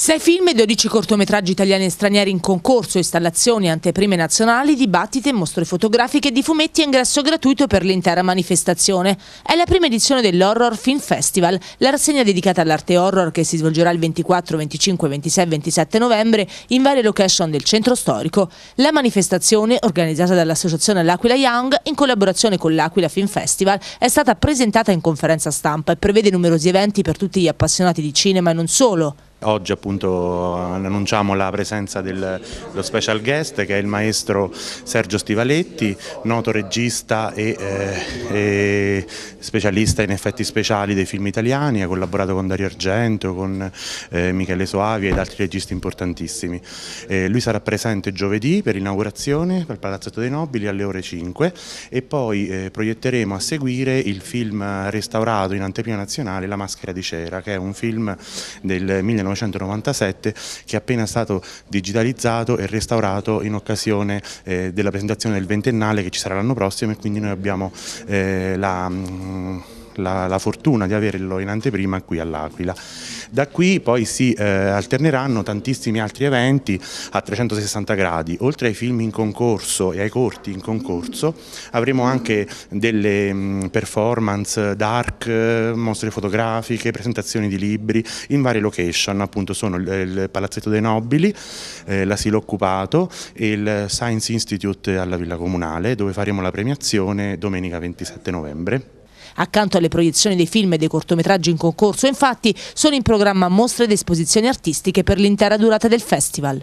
Sei film e 12 cortometraggi italiani e stranieri in concorso, installazioni, anteprime nazionali, dibattite, mostre fotografiche di fumetti e ingresso gratuito per l'intera manifestazione. È la prima edizione dell'Horror Film Festival, la rassegna dedicata all'arte horror che si svolgerà il 24, 25, 26 e 27 novembre in varie location del centro storico. La manifestazione, organizzata dall'associazione L'Aquila Young, in collaborazione con l'Aquila Film Festival, è stata presentata in conferenza stampa e prevede numerosi eventi per tutti gli appassionati di cinema e non solo. Oggi appunto annunciamo la presenza dello special guest che è il maestro Sergio Stivaletti, noto regista e, eh, e, specialista in effetti speciali dei film italiani, ha collaborato con Dario Argento, con eh, Michele Soavi ed altri registi importantissimi. Eh, lui sarà presente giovedì per l'inaugurazione al Palazzetto dei Nobili alle ore 5 e poi eh, proietteremo a seguire il film restaurato in anteprima nazionale La maschera di cera che è un film del 1990 1997 che è appena stato digitalizzato e restaurato in occasione eh, della presentazione del ventennale che ci sarà l'anno prossimo e quindi noi abbiamo eh, la... Mh, mm, la, la fortuna di averlo in anteprima qui all'Aquila. Da qui poi si eh, alterneranno tantissimi altri eventi a 360 gradi, oltre ai film in concorso e ai corti in concorso avremo anche delle mm, performance dark, eh, mostre fotografiche, presentazioni di libri in varie location, appunto sono il, il Palazzetto dei Nobili, eh, l'asilo occupato e il Science Institute alla Villa Comunale dove faremo la premiazione domenica 27 novembre. Accanto alle proiezioni dei film e dei cortometraggi in concorso, infatti, sono in programma mostre ed esposizioni artistiche per l'intera durata del festival.